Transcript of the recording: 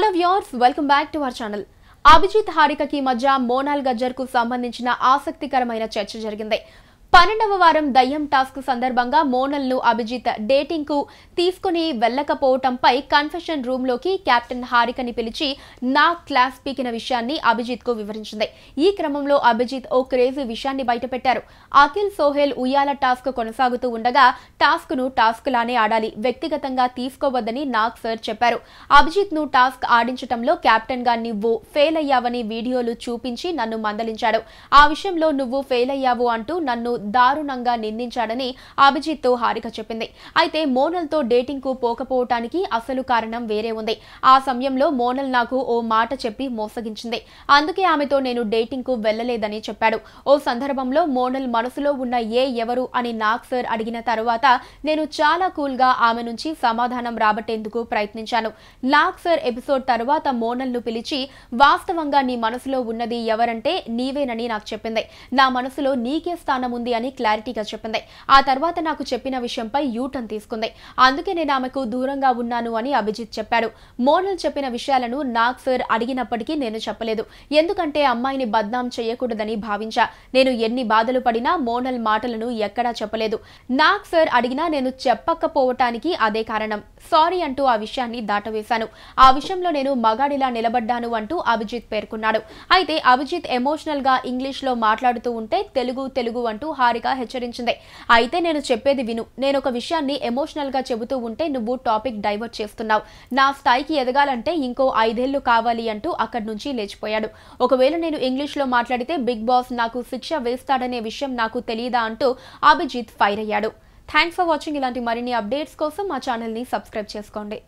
hello viewers welcome back to our channel Abhijit హారికకి మధ్య మోనాల్ కు సంబంధించిన ఆసక్తికరమైన చర్చ జరిగింది పన్నెండవ వారం దయ్యం టాస్క్ సందర్భంగా మోనల్ను అభిజిత్ డేటింగ్కు తీసుకుని వెళ్ళకపోవటంపై కన్ఫెషన్ రూమ్లోకి కెప్టెన్ హారికని పిలిచి నా క్లాస్ పీకిన విషయాన్ని అభిజిత్ కు వివరించింది ఈ క్రమంలో అభిజిత్ ఓ క్రేజీ విషయాన్ని బయటపెట్టారు అఖిల్ సోహెల్ ఉయ్యాల టాస్క్ కొనసాగుతూ ఉండగా టాస్క్ను టాస్క్ లానే ఆడాలి వ్యక్తిగతంగా తీసుకోవద్దని నాగ్ సార్ చెప్పారు అభిజిత్ ను టాస్క్ ఆడించటంలో కెప్టెన్గా నువ్వు ఫెయిల్ అయ్యావని వీడియోలు చూపించి నన్ను మందలించాడు ఆ విషయంలో నువ్వు ఫెయిల్ అయ్యావు అంటూ నన్ను దారుణంగా నిందించాడని అభిజిత్ హారిక చెప్పింది అయితే మోనల్తో కు పోకపోవటానికి అసలు కారణం వేరే ఉంది ఆ సమయంలో మోనల్ నాకు ఓ మాట చెప్పి మోసగించింది అందుకే ఆమెతో నేను డేటింగ్ కు వెళ్ళలేదని చెప్పాడు ఓ సందర్భంలో మోనల్ మనసులో ఉన్న ఏ ఎవరు అని నాగ్ సార్ అడిగిన తరువాత నేను చాలా కూల్గా ఆమె నుంచి సమాధానం రాబట్టేందుకు ప్రయత్నించాను నాగ్ సార్ ఎపిసోడ్ తరువాత ను పిలిచి వాస్తవంగా నీ మనసులో ఉన్నది ఎవరంటే నీవేనని నాకు చెప్పింది నా మనసులో నీకే స్థానం ఉంది ఉంది అని క్లారిటీగా చెప్పింది ఆ తర్వాత నాకు చెప్పిన విషయంపై యూటర్న్ తీసుకుంది అందుకే నేను ఆమెకు దూరంగా ఉన్నాను అని అభిజిత్ చెప్పాడు మోనల్ చెప్పిన విషయాలను నాగ్ సర్ అడిగినప్పటికీ నేను చెప్పలేదు ఎందుకంటే అమ్మాయిని బద్నాం చేయకూడదని భావించా నేను ఎన్ని బాధలు పడినా మోనల్ మాటలను ఎక్కడా చెప్పలేదు నాగ్ సర్ అడిగినా నేను చెప్పకపోవటానికి అదే కారణం సారీ అంటూ ఆ విషయాన్ని దాటవేశాను ఆ విషయంలో నేను మగాడిలా నిలబడ్డాను అంటూ అభిజిత్ పేర్కొన్నాడు అయితే అభిజిత్ ఎమోషనల్ గా ఇంగ్లీష్ లో మాట్లాడుతూ ఉంటే తెలుగు తెలుగు అంటూ హారిక హెచ్చరించింది అయితే నేను చెప్పేది విను నేను ఒక విషయాన్ని ఎమోషనల్గా చెబుతూ ఉంటే నువ్వు టాపిక్ డైవర్ట్ చేస్తున్నావు నా స్థాయికి ఎదగాలంటే ఇంకో ఐదేళ్లు కావాలి అంటూ అక్కడి నుంచి లేచిపోయాడు ఒకవేళ నేను ఇంగ్లీష్లో మాట్లాడితే బిగ్ బాస్ నాకు శిక్ష వేస్తాడనే విషయం నాకు తెలియదా అంటూ అభిజిత్ ఫైర్ అయ్యాడు థ్యాంక్స్ ఫర్ వాచింగ్ ఇలాంటి మరిన్ని అప్డేట్స్ కోసం మా ఛానల్ని సబ్స్క్రైబ్ చేసుకోండి